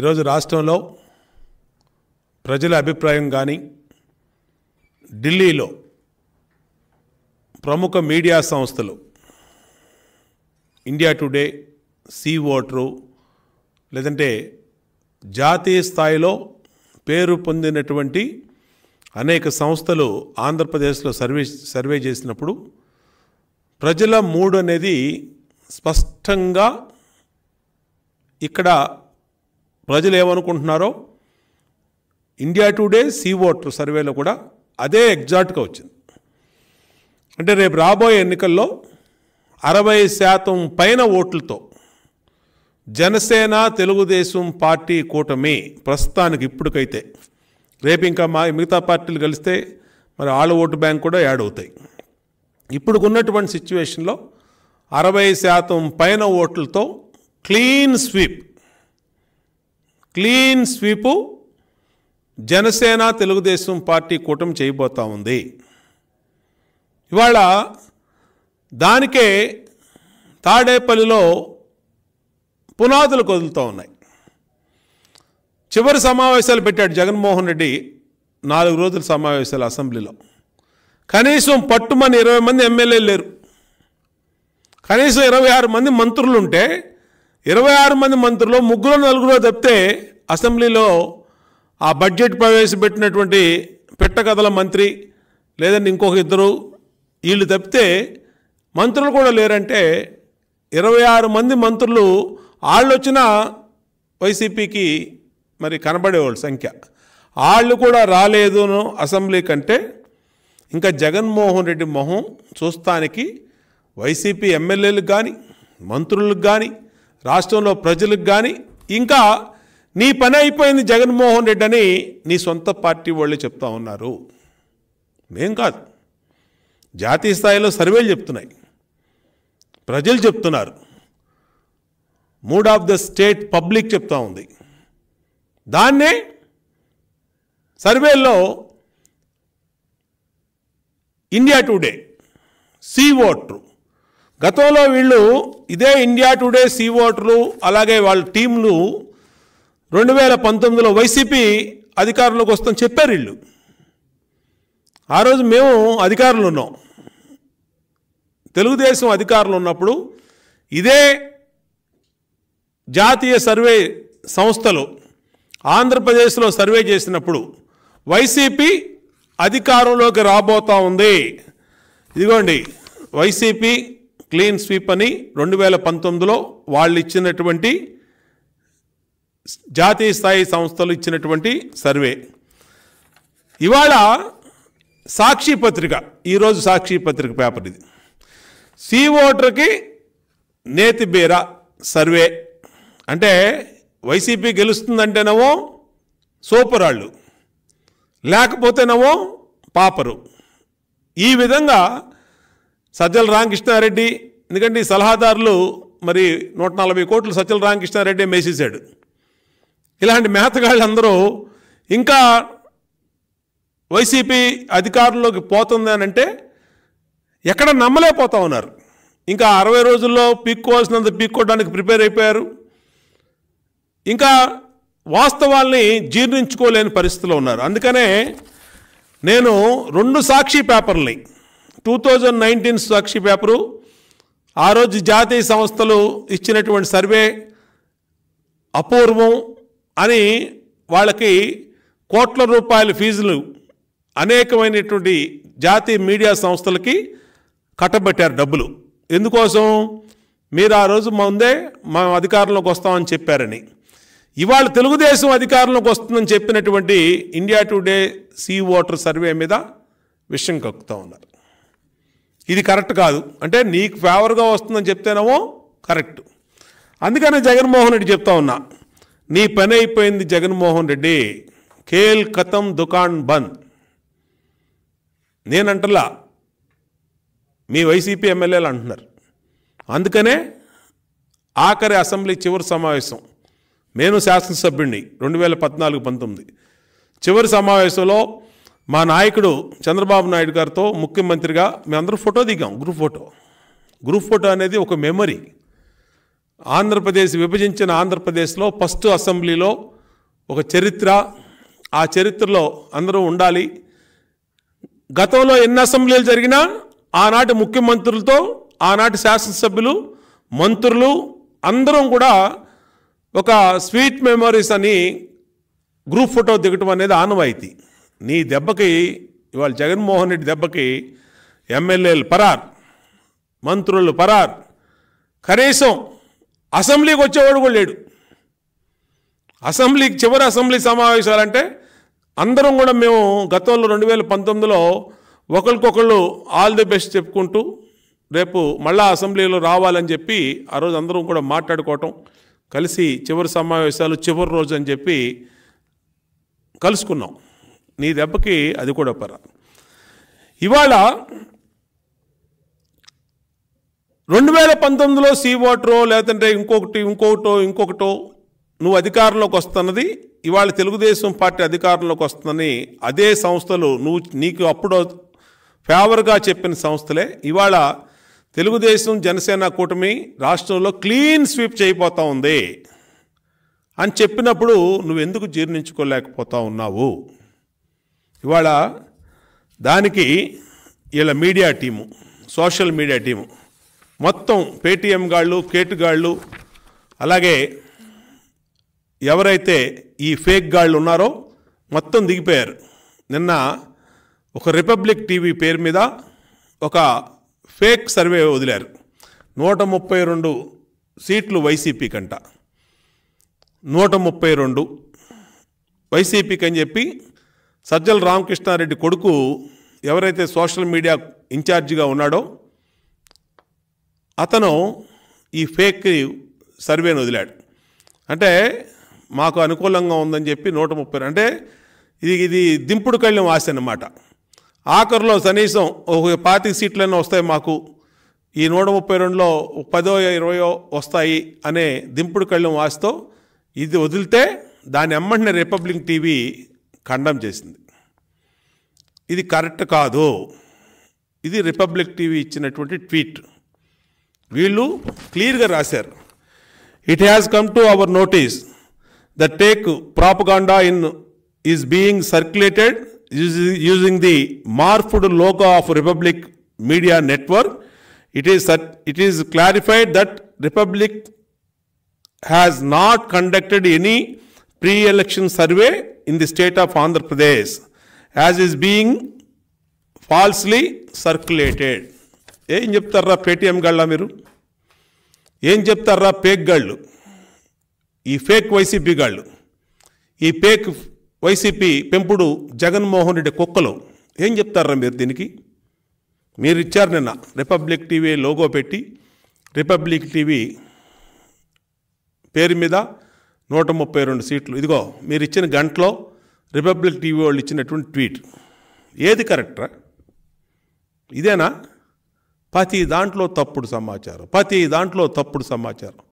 ఈరోజు రాష్ట్రంలో ప్రజల అభిప్రాయం కానీ ఢిల్లీలో ప్రముఖ మీడియా సంస్థలు ఇండియా టుడే సీ ఓటరు లేదంటే జాతీయ స్థాయిలో పేరు పొందినటువంటి అనేక సంస్థలు ఆంధ్రప్రదేశ్లో సర్వే సర్వే చేసినప్పుడు ప్రజల మూడు అనేది స్పష్టంగా ఇక్కడ ప్రజలు ఏమనుకుంటున్నారో ఇండియా టుడే సీ ఓటర్ సర్వేలో కూడా అదే ఎగ్జాక్ట్గా వచ్చింది అంటే రేపు రాబోయే ఎన్నికల్లో అరవై శాతం పైన ఓట్లతో జనసేన తెలుగుదేశం పార్టీ కూటమి ప్రస్తుతానికి ఇప్పటికైతే రేపు ఇంకా మా మిగతా పార్టీలు కలిస్తే మరి ఆళ్ళ ఓటు బ్యాంక్ కూడా యాడ్ అవుతాయి ఇప్పుడుకున్నటువంటి సిచ్యువేషన్లో అరవై శాతం పైన ఓట్లతో clean sweep clean sweep Janasena Telugudesam party కూటమి చేయబోతా ఉంది ఇవాళ దానికే తాడేపల్లిలో పునాదులు కదులుతూ ఉన్నాయి చివరి సమావేశాలు పెట్టాడు జగన్మోహన్ రెడ్డి నాలుగు రోజుల సమావేశాలు అసెంబ్లీలో కనీసం పట్టుమని ఇరవై మంది ఎమ్మెల్యేలు లేరు కనీసం ఇరవై ఆరు మంది మంత్రులుంటే ఇరవై ఆరు మంది మంత్రులు ముగ్గురు నలుగురు తప్పితే అసెంబ్లీలో ఆ బడ్జెట్ ప్రవేశపెట్టినటువంటి పెట్టకథల మంత్రి లేదంటే ఇంకొక ఇద్దరు వీళ్ళు తప్పితే మంత్రులు కూడా లేరంటే ఇరవై ఆరు మంది మంత్రులు వాళ్ళు వచ్చిన వైసీపీకి మరి కనబడేవాళ్ళు సంఖ్య వాళ్ళు కూడా రాలేదు అసెంబ్లీ కంటే ఇంకా జగన్మోహన్ రెడ్డి మొహం చూస్తానికి వైసీపీ ఎమ్మెల్యేలకు కానీ మంత్రులకు కానీ రాష్ట్రంలో ప్రజలకు కానీ ఇంకా నీ పని అయిపోయింది జగన్మోహన్ రెడ్డి అని నీ సొంత పార్టీ వాళ్ళు చెప్తా ఉన్నారు మేం కాదు జాతీయ స్థాయిలో సర్వేలు చెప్తున్నాయి ప్రజలు చెప్తున్నారు mood of the state public చెప్తా ఉంది దాన్నే సర్వేల్లో ఇండియా టుడే సి ఓట్రు గతంలో వీళ్ళు ఇదే ఇండియా టుడే సీ ఓటర్లు అలాగే వాళ్ళ టీంలు రెండు వేల పంతొమ్మిదిలో వైసీపీ అధికారంలోకి వస్తాం చెప్పారు వీళ్ళు ఆ రోజు మేము అధికారులు ఉన్నాం తెలుగుదేశం అధికారులు ఉన్నప్పుడు ఇదే జాతీయ సర్వే సంస్థలు ఆంధ్రప్రదేశ్లో సర్వే చేసినప్పుడు వైసీపీ అధికారంలోకి రాబోతూ ఉంది ఇదిగోండి వైసీపీ క్లీన్ స్వీప్ అని రెండు వేల పంతొమ్మిదిలో వాళ్ళు ఇచ్చినటువంటి జాతీయ స్థాయి సంస్థలు ఇచ్చినటువంటి సర్వే ఇవాళ సాక్షి పత్రిక ఈరోజు సాక్షి పత్రిక పేపర్ ఇది సీ ఓటర్కి నేతి బీర సర్వే అంటే వైసీపీ గెలుస్తుందంటేనేమో సూపరాళ్ళు లేకపోతేనేమో పాపరు ఈ విధంగా సజ్జల రామకృష్ణారెడ్డి ఎందుకంటే ఈ సలహాదారులు మరి నూట నలభై కోట్లు సజ్జల రామకృష్ణారెడ్డి మేసేశాడు ఇలాంటి మేతగాళ్ళందరూ ఇంకా వైసీపీ అధికారంలోకి పోతుంది అని అంటే ఎక్కడ నమ్మలేకపోతా ఉన్నారు ఇంకా అరవై రోజుల్లో పీక్కోవాల్సినంత పీక్కోవడానికి ప్రిపేర్ అయిపోయారు ఇంకా వాస్తవాల్ని జీర్ణించుకోలేని పరిస్థితిలో ఉన్నారు అందుకనే నేను రెండు సాక్షి పేపర్లని two thousand nineteen Sakshi paper ఆ రోజు జాతీయ సంస్థలు ఇచ్చినటువంటి సర్వే అపూర్వం అని వాళ్ళకి కోట్ల రూపాయల ఫీజులు అనేకమైనటువంటి జాతీయ మీడియా సంస్థలకి కట్టబెట్టారు డబ్బులు ఎందుకోసం మీరు ఆ రోజు ముందే మా అధికారంలోకి వస్తామని చెప్పారని ఇవాళ తెలుగుదేశం అధికారంలోకి వస్తుందని చెప్పినటువంటి India Today C voter survey మీద విషయం కక్కుతూ ఉన్నారు ఇది కరెక్ట్ కాదు అంటే నీకు ఫేవర్గా వస్తుందని చెప్తేనేమో కరెక్ట్ అందుకనే జగన్మోహన్ రెడ్డి చెప్తా ఉన్నా నీ పని అయిపోయింది జగన్మోహన్ రెడ్డి కేల్ కతం దుకాణ్ బంద్ నేనంటలా మీ వైసీపీ ఎమ్మెల్యేలు అంటున్నారు అందుకనే ఆఖరి అసెంబ్లీ చివరి సమావేశం నేను శాసనసభ్యుడిని రెండు వేల పద్నాలుగు పంతొమ్మిది చివరి సమావేశంలో మా నాయకుడు చంద్రబాబు నాయుడు గారితో ముఖ్యమంత్రిగా మేమందరం ఫోటో దిగాం గ్రూప్ ఫోటో గ్రూప్ ఫోటో అనేది ఒక మెమరీ ఆంధ్రప్రదేశ్ విభజించిన ఆంధ్రప్రదేశ్లో ఫస్ట్ అసెంబ్లీలో ఒక చరిత్ర ఆ చరిత్రలో అందరూ ఉండాలి గతంలో ఎన్ని అసెంబ్లీలు జరిగినా ఆనాటి ముఖ్యమంత్రులతో ఆనాటి శాసనసభ్యులు మంత్రులు అందరం కూడా ఒక స్వీట్ మెమరీస్ అని గ్రూప్ ఫోటో దిగటం అనేది ఆనవాయితీ నీ దెబ్బకి ఇవాళ జగన్మోహన్ రెడ్డి దెబ్బకి ఎమ్మెల్యేలు పరార్ మంత్రులు పరార్ కనీసం అసెంబ్లీకి వచ్చేవాడు కూడా లేడు అసెంబ్లీకి చివరి అసెంబ్లీ సమావేశాలంటే అందరం కూడా మేము గతంలో రెండు వేల పంతొమ్మిదిలో ఒకరికొకళ్ళు ఆల్ ది బెస్ట్ చెప్పుకుంటూ రేపు మళ్ళా అసెంబ్లీలో రావాలని చెప్పి ఆ రోజు అందరం కూడా మాట్లాడుకోవటం కలిసి చివరి సమావేశాలు చివరి రోజు అని చెప్పి కలుసుకున్నాం నీ దెబ్బకి అది కూడా పర ఇవాళ రెండు వేల పంతొమ్మిదిలో సీ ఓటరో లేదంటే ఇంకొకటి ఇంకొకటో ఇంకొకటో నువ్వు అధికారంలోకి వస్తున్నది ఇవాళ తెలుగుదేశం పార్టీ అధికారంలోకి వస్తుందని అదే సంస్థలు నువ్వు నీకు అప్పుడు ఫేవర్గా చెప్పిన సంస్థలే ఇవాళ తెలుగుదేశం జనసేన కూటమి రాష్ట్రంలో క్లీన్ స్వీప్ చేయబోతా ఉంది అని చెప్పినప్పుడు నువ్వెందుకు జీర్ణించుకోలేకపోతా ఉన్నావు ఇవాళ దానికి వీళ్ళ media team social media team మొత్తం పేటీఎం గాళ్ళు గాళ్ళు అలాగే ఎవరైతే ఈ ఫేక్ గాళ్ళు ఉన్నారో మొత్తం దిగిపోయారు నిన్న ఒక రిపబ్లిక్ టీవీ పేరు మీద ఒక ఫేక్ సర్వే వదిలారు నూట ముప్పై రెండు సీట్లు వైసీపీ కంట నూట ముప్పై రెండు వైసీపీకి అని చెప్పి సజ్జల రామకృష్ణారెడ్డి కొడుకు ఎవరైతే సోషల్ మీడియా ఇన్ఛార్జిగా ఉన్నాడో అతను ఈ ఫేక్ సర్వేను వదిలాడు అంటే మాకు అనుకూలంగా ఉందని చెప్పి నూట ముప్పై అంటే ఇది ఇది దింపుడు కళ్ళెం ఆశ ఆఖరులో ఆఖరిలో కనీసం ఒక పాతిక సీట్లన్నీ వస్తాయి మాకు ఈ నూట ముప్పై రెండులో పదో ఇరవయో వస్తాయి అనే దింపుడు కళ్ళెం ఆశతో ఇది వదిలితే దాన్ని ఎమ్మంటిన రిపబ్లిక్ టీవీ ఖండం చేసింది ఇది కరెక్ట్ కాదు ఇది రిపబ్లిక్ టీవీ ఇచ్చినటువంటి ట్వీట్ వీళ్ళు క్లియర్గా రాశారు it has come to our notice the fake propaganda in is being circulated using the morphed logo of Republic media network it is it is clarified that Republic has not conducted any pre election survey in the state of Andhra Pradesh as is being falsely circulated. ఏం చెప్తారా Paytm గళ్ళ మీరు ఏం చెప్తారా పేక్ గళ్ళు ఈ fake YCP గాళ్ళు ఈ fake YCP పెంపుడు జగన్మోహన్ రెడ్డి కుక్కలు ఏం చెప్తారా మీరు దీనికి మీరు ఇచ్చారు నిన్న రిపబ్లిక్ టీవీ లోగో పెట్టి రిపబ్లిక్ టీవీ పేరు మీద నూట ముప్పై రెండు సీట్లు ఇదిగో మీరు ఇచ్చిన గంటలో రిపబ్లిక్ టీవీ వాళ్ళు ఇచ్చినటువంటి ట్వీట్ ఏది కరెక్ట్రా ఇదేనా ప్రతి దాంట్లో తప్పుడు సమాచారం ప్రతి దాంట్లో తప్పుడు సమాచారం